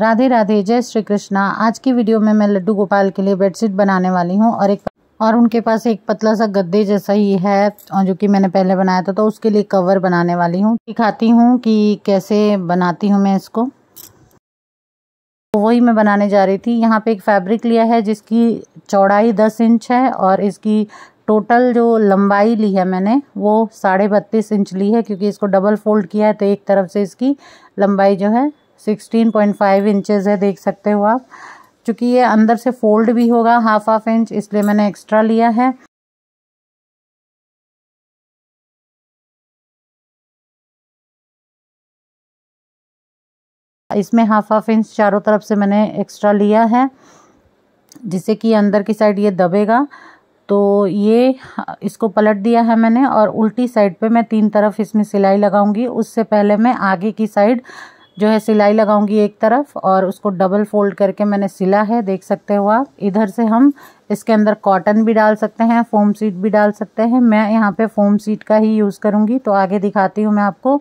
राधे राधे जय श्री कृष्णा आज की वीडियो में मैं लड्डू गोपाल के लिए बेडशीट बनाने वाली हूँ और एक और उनके पास एक पतला सा गद्दे जैसा ही है जो कि मैंने पहले बनाया था तो उसके लिए कवर बनाने वाली हूँ दिखाती हूँ कि कैसे बनाती हूँ मैं इसको तो वही मैं बनाने जा रही थी यहाँ पे एक फैब्रिक लिया है जिसकी चौड़ाई दस इंच है और इसकी टोटल जो लंबाई ली है मैंने वो साढ़े बत्तीस इंच ली है क्योंकि इसको डबल फोल्ड किया है तो एक तरफ से इसकी लंबाई जो है 16.5 इंचेस है देख सकते हो आप चूँकि ये अंदर से फोल्ड भी होगा हाफ हाफ इंच इसलिए मैंने एक्स्ट्रा लिया है इसमें हाफ हाफ इंच चारों तरफ से मैंने एक्स्ट्रा लिया है जिससे कि अंदर की साइड ये दबेगा तो ये इसको पलट दिया है मैंने और उल्टी साइड पे मैं तीन तरफ इसमें सिलाई लगाऊंगी उससे पहले मैं आगे की साइड जो है सिलाई लगाऊंगी एक तरफ और उसको डबल फोल्ड करके मैंने सिला है देख सकते हो आप इधर से हम इसके अंदर कॉटन भी डाल सकते हैं फोम सीट भी डाल सकते हैं मैं यहाँ पे फोम सीट का ही यूज़ करूँगी तो आगे दिखाती हूँ मैं आपको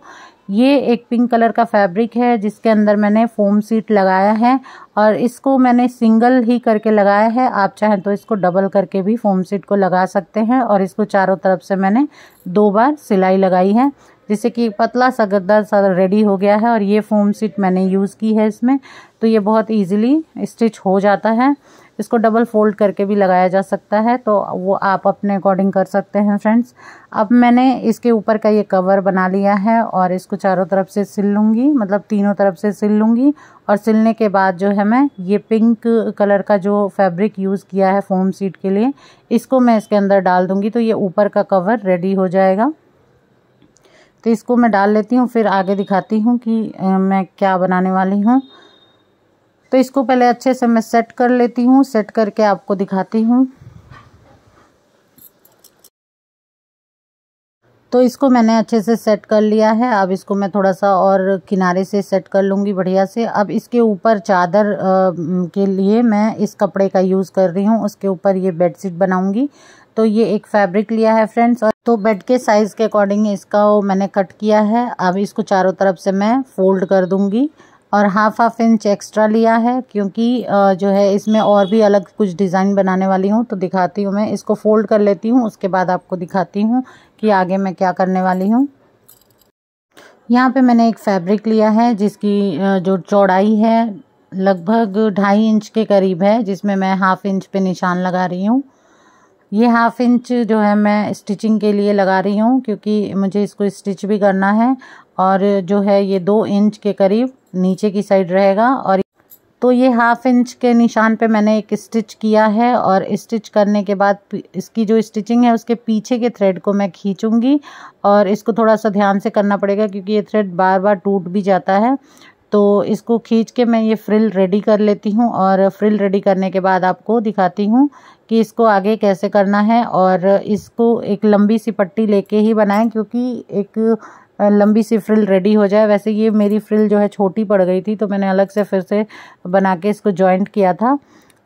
ये एक पिंक कलर का फैब्रिक है जिसके अंदर मैंने फोम सीट लगाया है और इसको मैंने सिंगल ही करके लगाया है आप चाहें तो इसको डबल करके भी फोम सीट को लगा सकते हैं और इसको चारों तरफ से मैंने दो बार सिलाई लगाई है जैसे कि पतला सा गद्दा सा रेडी हो गया है और ये फोम सीट मैंने यूज़ की है इसमें तो ये बहुत ईजिली स्टिच हो जाता है इसको डबल फोल्ड करके भी लगाया जा सकता है तो वो आप अपने अकॉर्डिंग कर सकते हैं फ्रेंड्स अब मैंने इसके ऊपर का ये कवर बना लिया है और इसको चारों तरफ से सिल लूँगी मतलब तीनों तरफ से सिल लूँगी और सिलने के बाद जो है मैं ये पिंक कलर का जो फैब्रिक यूज़ किया है फोम सीट के लिए इसको मैं इसके अंदर डाल दूँगी तो ये ऊपर का कवर रेडी हो जाएगा तो इसको मैं डाल लेती हूँ फिर आगे दिखाती हूँ कि मैं क्या बनाने वाली हूँ तो इसको पहले अच्छे से मैं सेट कर लेती हूँ सेट करके आपको दिखाती हूँ तो इसको मैंने अच्छे से सेट कर लिया है अब इसको मैं थोड़ा सा और किनारे से सेट कर लूँगी बढ़िया से अब इसके ऊपर चादर आ, के लिए मैं इस कपड़े का यूज़ कर रही हूँ उसके ऊपर ये बेडशीट बनाऊँगी तो ये एक फैब्रिक लिया है फ्रेंड्स और तो बेड के साइज़ के अकॉर्डिंग इसका वो मैंने कट किया है अब इसको चारों तरफ से मैं फोल्ड कर दूंगी और हाफ हाफ इंच एक्स्ट्रा लिया है क्योंकि जो है इसमें और भी अलग कुछ डिज़ाइन बनाने वाली हूँ तो दिखाती हूँ मैं इसको फोल्ड कर लेती हूँ उसके बाद आपको दिखाती हूँ कि आगे मैं क्या करने वाली हूँ यहाँ पे मैंने एक फैब्रिक लिया है जिसकी जो चौड़ाई है लगभग ढाई इंच के करीब है जिसमें मैं हाफ इंच पे निशान लगा रही हूँ ये हाफ इंच जो है मैं स्टिचिंग के लिए लगा रही हूँ क्योंकि मुझे इसको स्टिच भी करना है और जो है ये दो इंच के करीब नीचे की साइड रहेगा और तो ये हाफ इंच के निशान पे मैंने एक स्टिच किया है और स्टिच करने के बाद इसकी जो स्टिचिंग है उसके पीछे के थ्रेड को मैं खींचूंगी और इसको थोड़ा सा ध्यान से करना पड़ेगा क्योंकि ये थ्रेड बार बार टूट भी जाता है तो इसको खींच के मैं ये फ्रिल रेडी कर लेती हूँ और फ्रिल रेडी करने के बाद आपको दिखाती हूँ कि इसको आगे कैसे करना है और इसको एक लंबी सी पट्टी लेके ही बनाएं क्योंकि एक लंबी सी फ्रिल रेडी हो जाए वैसे ये मेरी फ्रिल जो है छोटी पड़ गई थी तो मैंने अलग से फिर से बना के इसको जॉइंट किया था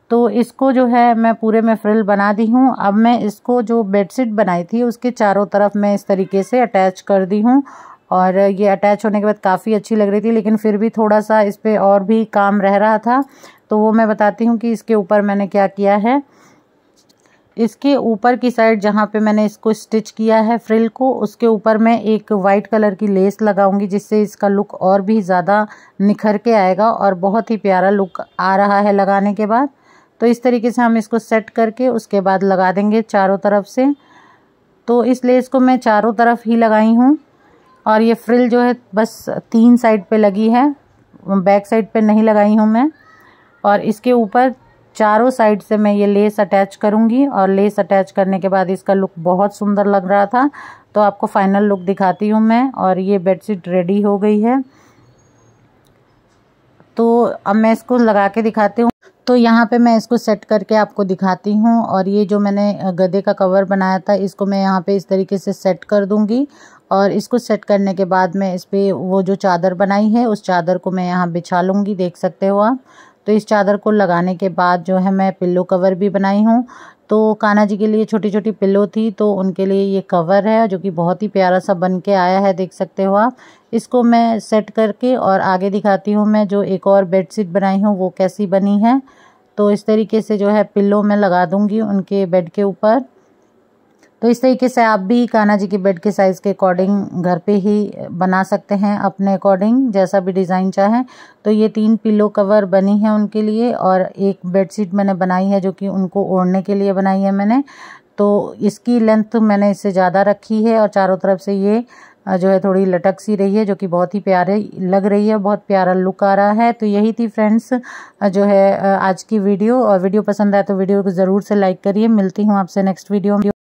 तो इसको जो है मैं पूरे में फ्रिल बना दी हूँ अब मैं इसको जो बेडशीट बनाई थी उसके चारों तरफ मैं इस तरीके से अटैच कर दी हूँ और ये अटैच होने के बाद काफ़ी अच्छी लग रही थी लेकिन फिर भी थोड़ा सा इस पर और भी काम रह रहा था तो वो मैं बताती हूँ कि इसके ऊपर मैंने क्या किया है इसके ऊपर की साइड जहाँ पे मैंने इसको स्टिच किया है फ्रिल को उसके ऊपर मैं एक वाइट कलर की लेस लगाऊंगी जिससे इसका लुक और भी ज़्यादा निखर के आएगा और बहुत ही प्यारा लुक आ रहा है लगाने के बाद तो इस तरीके से हम इसको सेट करके उसके बाद लगा देंगे चारों तरफ से तो इस लेस को मैं चारों तरफ ही लगाई हूँ और ये फ्रिल जो है बस तीन साइड पर लगी है बैक साइड पर नहीं लगाई हूँ मैं और इसके ऊपर चारों साइड से मैं ये लेस अटैच करूँगी और लेस अटैच करने के बाद इसका लुक बहुत सुंदर लग रहा था तो आपको फाइनल लुक दिखाती हूँ मैं और ये बेडशीट रेडी हो गई है तो अब मैं इसको लगा के दिखाती हूँ तो यहाँ पे मैं इसको सेट करके आपको दिखाती हूँ और ये जो मैंने गधे का कवर बनाया था इसको मैं यहाँ पे इस तरीके से सेट कर दूँगी और इसको सेट करने के बाद मैं इस पर वो जो चादर बनाई है उस चादर को मैं यहाँ बिछा लूँगी देख सकते हो आप तो इस चादर को लगाने के बाद जो है मैं पिल्लो कवर भी बनाई हूँ तो कान्हा जी के लिए छोटी छोटी पिल्लो थी तो उनके लिए ये कवर है जो कि बहुत ही प्यारा सा बन के आया है देख सकते हो आप इसको मैं सेट करके और आगे दिखाती हूँ मैं जो एक और बेडशीट बनाई हूँ वो कैसी बनी है तो इस तरीके से जो है पिल्लो मैं लगा दूँगी उनके बेड के ऊपर तो इस तरीके से आप भी कान्हा जी की बेड के साइज़ के अकॉर्डिंग घर पे ही बना सकते हैं अपने अकॉर्डिंग जैसा भी डिज़ाइन चाहे तो ये तीन पिलो कवर बनी है उनके लिए और एक बेडशीट मैंने बनाई है जो कि उनको ओढ़ने के लिए बनाई है मैंने तो इसकी लेंथ मैंने इससे ज़्यादा रखी है और चारों तरफ से ये जो है थोड़ी लटक सी रही है जो कि बहुत ही प्यारे लग रही है बहुत प्यारा लुक आ रहा है तो यही थी फ्रेंड्स जो है आज की वीडियो और वीडियो पसंद आए तो वीडियो को ज़रूर से लाइक करिए मिलती हूँ आपसे नेक्स्ट वीडियो में